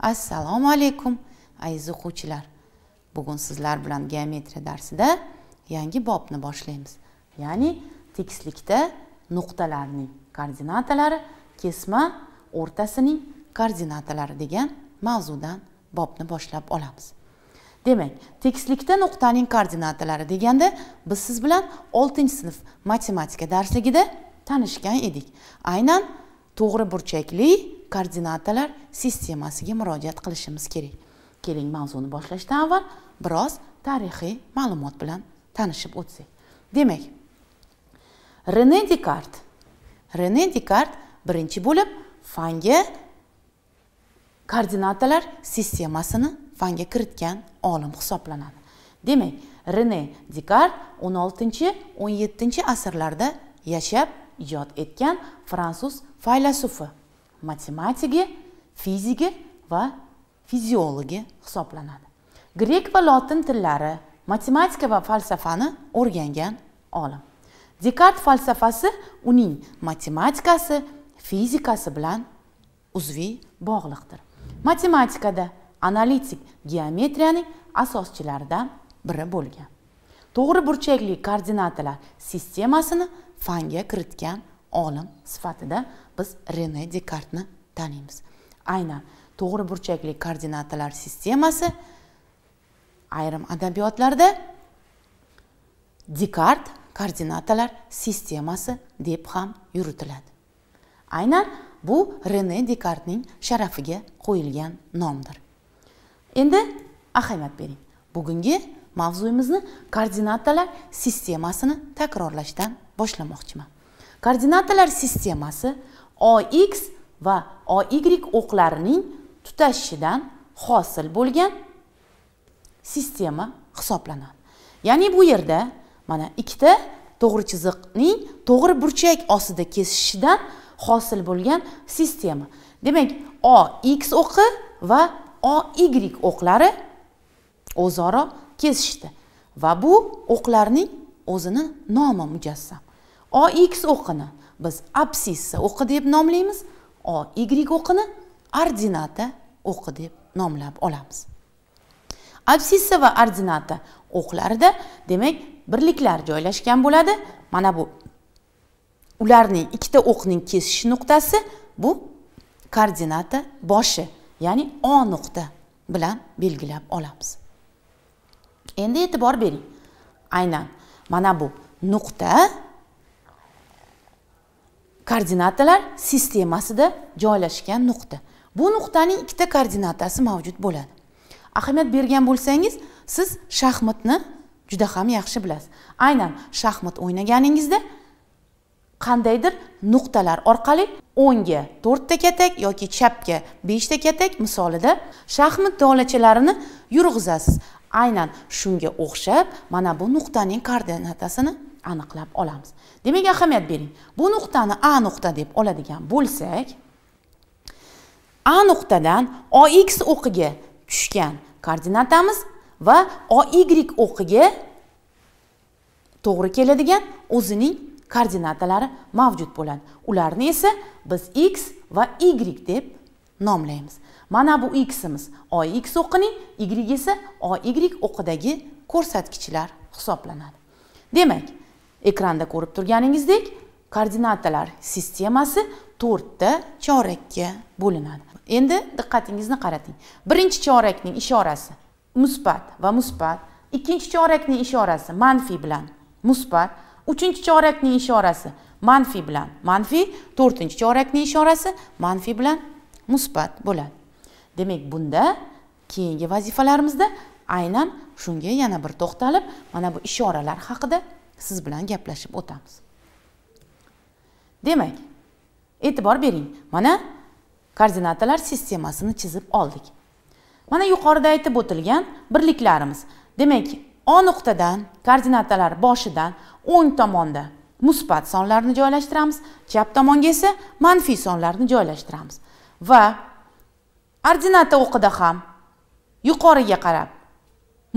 assalomu alaykum aziz o'quvchilar bugun sizlar bilan geometriya darsida yangi bobni boshlaymiz ya'ni tekislikda nuqtalarning koordinatalari kesma o'rtasining koordinatalari degan mavzudan bobni boshlab olamiz demak tekislikda nuqtaning koordinatalari deganda biz siz bilan 6 sinf matematika darsligida tanishgan edik aynan to'g'ri burchakli koordinatalar sistemasiga murojaat qilishimiz kerak keling mavzuni boshlashdan avval biroz tarixiy ma'lumot bilan tanishib o'tsak demak rene dekart rene dekart birinchi bo'lib fanga koordinatalar sistemasini fanga kiritgan olim hisoblanadi demak rene dekart 16 17 asrlarda yashab ijod etgan fransuz faylasufi matematigi fizigi va fiziologi hisoblanadi grek va lotin tillari matematika va falsafani o'rgangan olim dekart falsafasi uning matematikasi fizikasi bilan uzviy bog'liqdir matematikada analitik geometriyaning asoschilaridan biri bo'lgan to'g'ri burchakli koordinatalar sistemasini fanga kiritgan olim sifatida biz rene dekartni taniymiz aynan to'g'ri burchakli koordinatalar sistemasi ayrim adabiyotlarda dekart koordinatalar sistemasi deb ham yuritiladi aynan bu rene dekartning sharafiga qo'yilgan nomdir endi ahamiyat bering bugungi mavzuyimizni koordinatalar sistemasini takrorlashdan boshlamoqchiman koordinatalar sistemasi ox va oy o'qlarining tutashishidan hosil bo'lgan sistema hisoblanadi ya'ni bu yerda mana ikkita to'g'ri chiziqning to'g'ri burchak ostida kesishidan hosil bo'lgan sistema demak ox o'qi va oy o'qlari o'zaro kesishdi va bu o'qlarning o'zini nomi mujassam ox o'qini biz absissa o'qi deb nomlaymiz oy o'qini ordinata o'qi deb nomlab olamiz absissa va ordinata o'qlarida demak birliklar joylashgan bo'ladi mana bu ularning ikkita o'qning kesish nuqtasi bu koordinata boshi ya'ni o nuqta bilan belgilab olamiz endi e'tibor bering aynan mana bu nuqta koordinatalar sistemasida joylashgan nuqta bu nuqtaning ikkita koordinatasi mavjud bo'ladi ahamiyat bergan bo'lsangiz siz shaxmatni juda ham yaxshi bilasiz aynan shaxmat o'ynaganingizda qandaydir nuqtalar orqali o'ngga to'rtta katak yoki chapga beshta katak misolida shaxmat tolachalarini yurg'izasiz aynan shunga o'xshab mana bu nuqtaning koordinatasini aniqlab olamiz demak ahamiyat bering bu nuqtani a nuqta deb oladigan bo'lsak a nuqtadan ox o'qiga tushgan koordinatamiz va oy o'qiga to'g'ri keladigan o'zining koordinatalari mavjud bo'ladi ularni esa biz x va y deb nomlaymiz mana bu ximiz oy x o'qining y esa oy o'qidagi ko'rsatkichlar hisoblanadi demak ekranda ko'rib turganingizdek koordinatalar sistemasi to'rtta chorakka bo'linadi endi diqqatingizni qarating birinchi chorakning ishorasi musbat va musbat ikkinchi chorakning ishorasi manfiy bilan musbat uchinchi chorakning ishorasi manfiy bilan manfiy to'rtinchi chorakning ishorasi manfiy bilan musbat bo'ladi demak bunda keyingi vazifalarimizda aynan shunga yana bir to'xtalib mana bu ishoralar haqida siz bilan gaplashib o'tamiz demak e'tibor bering mana koordinatalar sistemasini chizib oldik mana yuqorida aytib o'tilgan birliklarimiz demak o nuqtadan koordinatalar boshidan o'ng tomonda musbat sonlarni joylashtiramiz chap tomonga esa manfiy sonlarni joylashtiramiz va ordinata o'qida ham yuqoriga qarab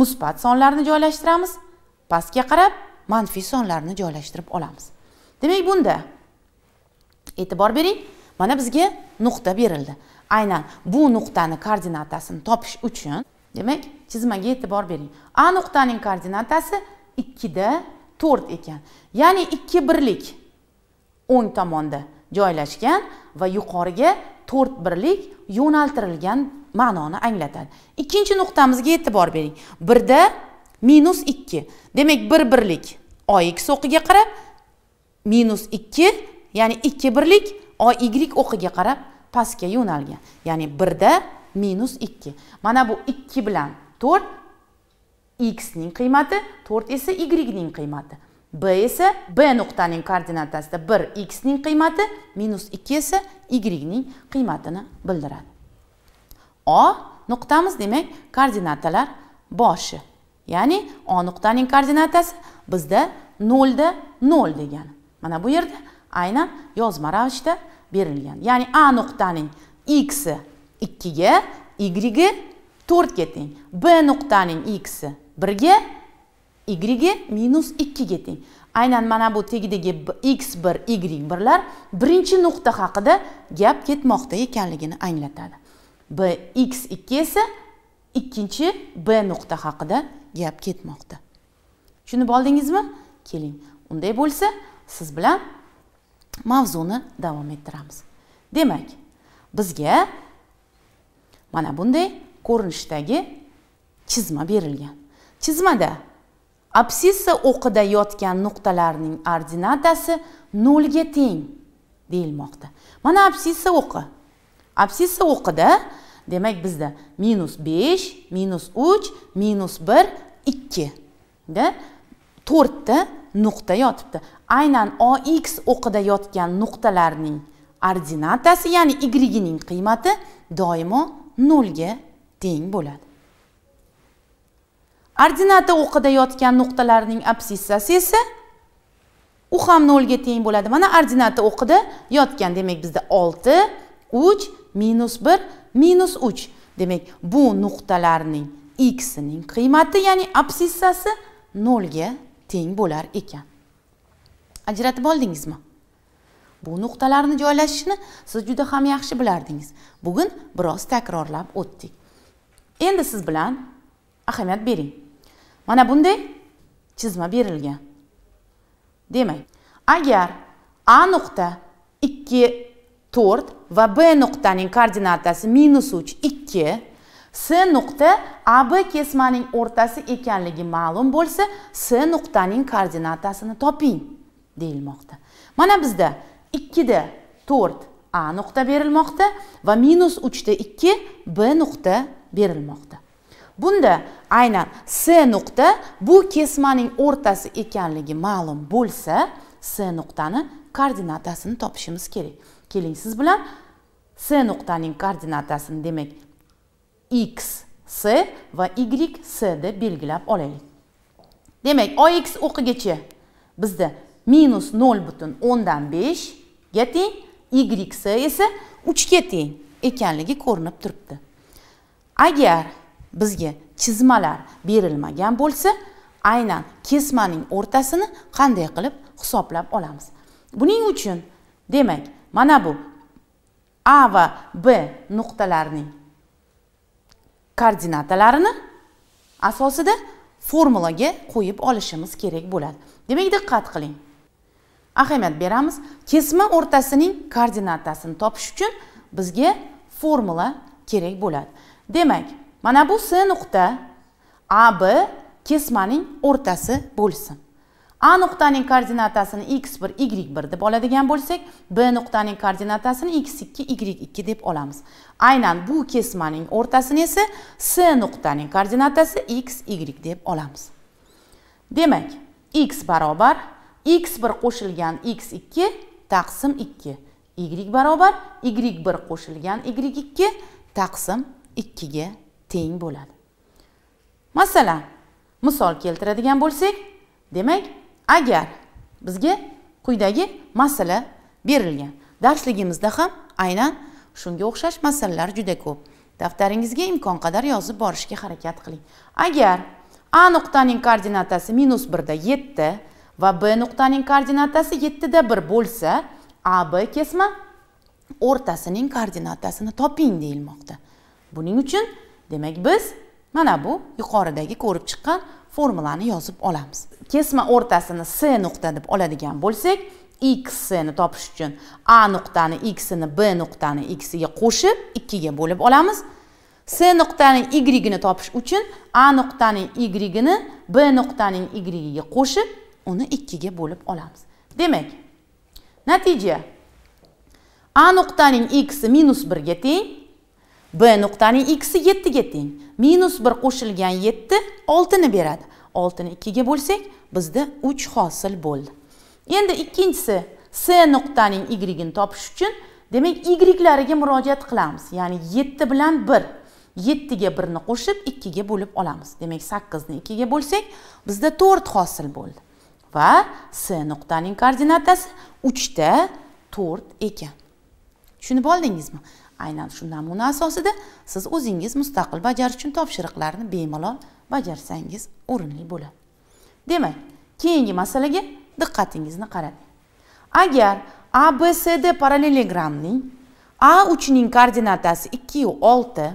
musbat sonlarni joylashtiramiz pastga qarab manfiy sonlarni joylashtirib olamiz demak bunda e'tibor bering mana bizga nuqta berildi aynan bu nuqtani koordinatasini topish uchun demak chizmaga e'tibor bering a nuqtaning koordinatasi ikkida to'rt ekan ya'ni ikki birlik o'ng tomonda joylashgan va yuqoriga to'rt birlik yo'naltirilgan ma'noni anglatadi ikkinchi nuqtamizga e'tibor bering birda minus ikki demak bir birlik o x o'qiga qarab minus 2 ya'ni ikki birlik o y o'qiga qarab pastga yo'nalgan ya'ni da minus 2. mana bu 2 bilan 4 x ning qiymati 4 esa y ning qiymati b esa b nuqtaning koordinatasida 1 x ning qiymati minus 2 esa y ning qiymatini bildiradi o nuqtamiz demak koordinatalar boshi ya'ni o nuqtaning koordinatasi bizda nolda nol degani mana bu yerda aynan yozma ravishda berilgan ya'ni a nuqtaning x ikkiga y to'rtga teng b nuqtaning x birga y minus ikkiga teng aynan mana bu tagidagi x bir y birlar birinchi nuqta haqida gap ketmoqda ekanligini anglatadi b x ikki esa ikkinchi b nuqta haqida gap ketmoqda tushunib oldingizmi keling unday bo'lsa siz bilan mavzuni davom ettiramiz demak bizga mana bunday ko'rinishdagi chizma berilgan chizmada absissa o'qida yotgan nuqtalarning ordinatasi nolga teng deyilmoqda mana absissa o'qi absissa o'qida demak bizda minus besh minus uch minus bir ikkida to'rtta nuqta yotibdi aynan ox o'qida yotgan nuqtalarning ordinatasi ya'ni ygning qiymati doimo nolga teng bo'ladi ordinata o'qida yotgan nuqtalarning absissasi esa u ham nolga teng bo'ladi mana ordinata o'qida yotgan demak bizda olti uch minus bir minus 3 demak bu nuqtalarning x ning qiymati ya'ni absissasi ga teng bo'lar ekan ajratib oldingizmi bu nuqtalarni joylashishni siz juda ham yaxshi bilardingiz bugun biroz takrorlab o'tdik endi siz bilan ahamiyat bering mana bunday chizma berilgan demak agar a nuqta ikki 4 va B nuqtaning koordinatasi minus 3, 2. C nuqta AB kesmaning o'rtasi ekanligi ma'lum bo'lsa, C nuqtaning koordinatasini toping, deyilmoqda. Mana bizda 2 4 A nuqta berilmoqda va minus 3 2 B nuqta berilmoqda. Bunda aynan C nuqta bu kesmaning o'rtasi ekanligi ma'lum bo'lsa, C nuqtani koordinatasini topishimiz kerak. keling siz bilan s nuqtaning koordinatasini demak x s va y s deb belgilab olaylik demak ox o'qigacha bizda minus nol butun o'ndan beshga teng y s esa uchga teng ekanligi ko'rinib turibdi agar bizga chizmalar berilmagan bo'lsa aynan kesmaning o'rtasini qanday qilib hisoblab olamiz buning uchun demak mana bu a va b nuqtalarining koordinatalarini asosida formulaga qo'yib olishimiz kerak bo'ladi demak diqqat qiling ahamiyat beramiz kesma o'rtasining koordinatasini topish uchun bizga formula kerak bo'ladi demak mana bu s nuqta ab kesmaning o'rtasi bo'lsin a nuqtaning koordinatasini x 1 y 1 deb oladigan bo'lsak b nuqtaning koordinatasini x 2 y 2 deb olamiz aynan bu kesmaning o'rtasini esa s nuqtaning koordinatasi x y deb olamiz demak x barobar x 1 qo'shilgan x 2 taqsim 2 y barobar y 1 qo'shilgan y 2 taqsim 2 ga teng bo'ladi masalan misol keltiradigan bo'lsak demak agar bizga quyidagi masala berilgan darsligimizda ham aynan shunga o'xshash masalalar juda ko'p daftaringizga imkon qadar yozib borishga harakat qiling agar a nuqtaning koordinatasi minus birda yetti va b nuqtaning koordinatasi yettida bir bo'lsa a b kesma o'rtasining koordinatasini toping deyilmoqda buning uchun demak biz mana bu yuqoridagi ko'rib chiqqan formulani yozib olamiz kesma o'rtasini s nuqta deb oladigan bo'lsak x ni topish uchun a nuqtani x ni b nuqtani x ga qo'shib ikkiga bo'lib olamiz s nuqtani y ni topish uchun a nuqtaning y ni b nuqtaning y ga qo'shib uni ikkiga bo'lib olamiz demak natija a nuqtaning x minus birga teng B nuqtaning x i 7 ga teng. Minus 1 qo'shilgan 7 6 ni beradi. 6 ni 2 ga bo'lsak, bizda 3 hosil bo'ldi. Endi ikkinchisi C nuqtaning y ni topish uchun, demak y lariga murojaat qilamiz. Ya'ni 7 bilan 1 7 ga 1 ni qo'shib 2 ga bo'lib olamiz. Demak 8 ni 2 ga bo'lsak, bizda 4 hosil bo'ldi. Va C nuqtaning koordinatasi 3 ta 4 ekan. Tushunib oldingizmi? aynan shu namuna asosida siz o'zingiz mustaqil bajarish uchun topshiriqlarni bemalol bajarsangiz o'rinli bo'ladi demak keyingi masalaga diqqatingizni qarating agar a b s d parallelogramning a uchining koordinatasi ikkiyu olti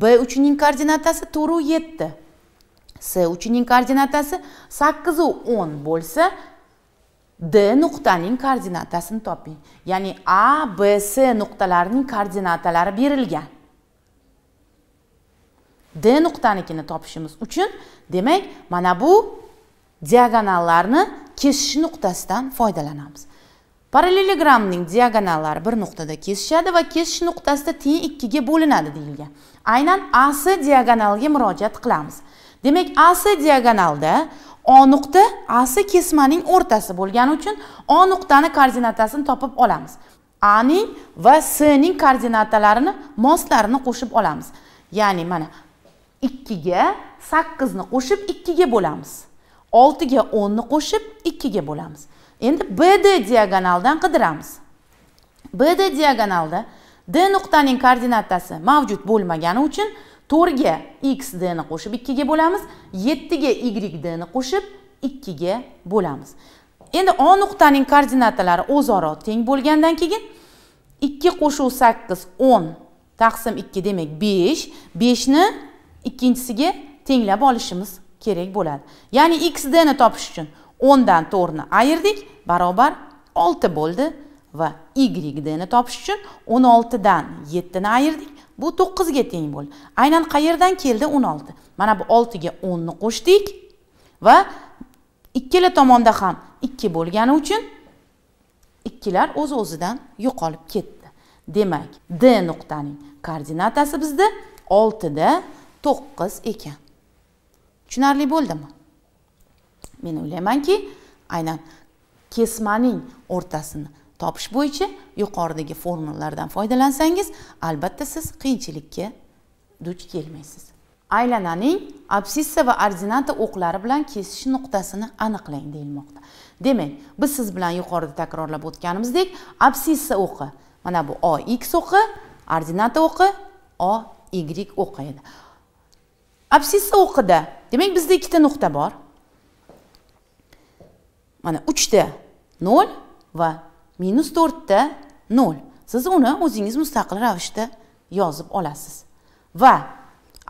b uchining koordinatasi to'rtu yetti s uchining koordinatasi sakkizu o'n bo'lsa d nuqtaning koordinatasini toping ya'ni a b c nuqtalarining koordinatalari berilgan d nuqtanikini topishimiz uchun demak mana bu diagonallarni kesish nuqtasidan foydalanamiz parallelogramning diagonallari bir nuqtada kesishadi va kesish nuqtasida teng ikkiga bo'linadi deyilgan aynan ac diagonaliga murojaat qilamiz demak ac diagonalda o nuqta asi kesmaning o'rtasi bo'lgani uchun o nuqtani koordinatasini topib olamiz a ning va s ning koordinatalarini moslarini qo'shib olamiz ya'ni mana ikkiga sakkizni qo'shib ikkiga bo'lamiz oltiga o'nni qo'shib ikkiga bo'lamiz endi bd diagonaldan qidiramiz bd diagonalda d nuqtaning koordinatasi mavjud bo'lmagani uchun to'rtga x d ni qo'shib ikkiga bo'lamiz yettiga y d ni qo'shib ikkiga bo'lamiz endi o nuqtaning koordinatalari o'zaro teng bo'lgandan keyin ikki qo'shuv sakkiz o'n taqsim ikki demak besh beshni ikkinchisiga tenglab olishimiz kerak bo'ladi ya'ni x d ni topish uchun o'ndan to'rtni ayirdik barobar olti bo'ldi va y d ni topish uchun o'n oltidan yettini ayirdik bu to'qqizga teng bo'ldi aynan qayerdan keldi o'n olti mana bu oltiga o'nni qo'shdik va ikkala tomonda ham ikki bo'lgani uchun ikkilar o'z uz o'zidan yo'qolib ketdi demak d nuqtaning koordinatasi bizda oltida to'qqiz ekan tushunarli bo'ldimi men o'ylaymanki aynan kesmaning o'rtasini topish bo'yicha yuqoridagi formulalardan foydalansangiz albatta siz qiyinchilikka duch kelmaysiz aylananing absissa va ordinata o'qlari bilan kesish nuqtasini aniqlang deyilmoqda demak biz siz bilan yuqorida takrorlab o'tganimizdek absissa o'qi mana bu o x o'qi ordinata o'qi o y o'qi edi absissa o'qida demak bizda ikkita nuqta bor mana uchta nol va minus to'rtda nol siz uni o'zingiz mustaqil ravishda yozib olasiz va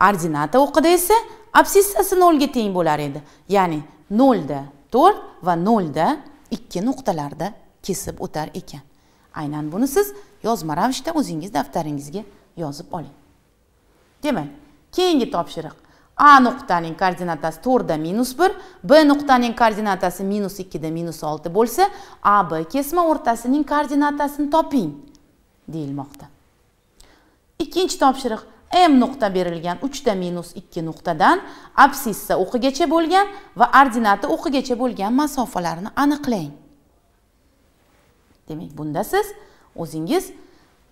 ordinata o'qida esa absissasi nolga teng bo'lar edi ya'ni nolda to'rt va nolda ikki nuqtalarda kesib o'tar ekan aynan buni siz yozma ravishda o'zingiz daftaringizga yozib oling demak keyingi topshiriq a nuqtaning koordinatasi to'rtda minus bir b nuqtaning koordinatasi minus ikkida minus olti bo'lsa a b kesma o'rtasining koordinatasini toping deyilmoqda ikkinchi topshiriq m nuqta berilgan uchta minus ikki nuqtadan absissa o'qigacha bo'lgan va ordinata o'qigacha bo'lgan masofalarni aniqlang demak bunda siz o'zingiz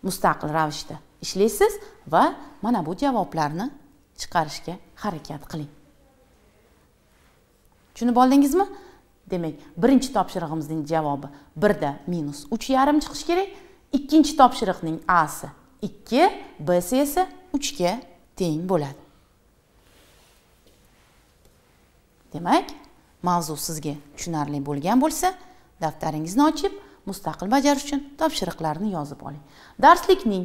mustaqil ravishda ishlaysiz va mana bu javoblarni chiqarishga harakat qiling tushunib oldingizmi demak birinchi topshirig'imizning javobi birda minus uch yarim chiqishi kerak ikkinchi topshiriqning asi ikki bsi esa uchga teng bo'ladi demak mavzu sizga tushunarli bo'lgan bo'lsa daftaringizni ochib mustaqil bajarish uchun topshiriqlarni yozib oling darslikning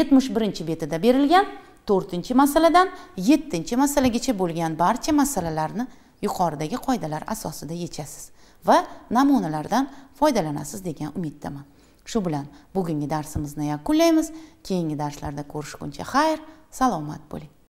71 betida berilgan to'rtinchi masaladan yettinchi masalagacha bo'lgan barcha masalalarni yuqoridagi qoidalar asosida yechasiz va namunalardan foydalanasiz degan umiddaman shu bilan bugungi darsimizni yakunlaymiz keyingi darslarda ko'rishguncha xayr salomat bo'ling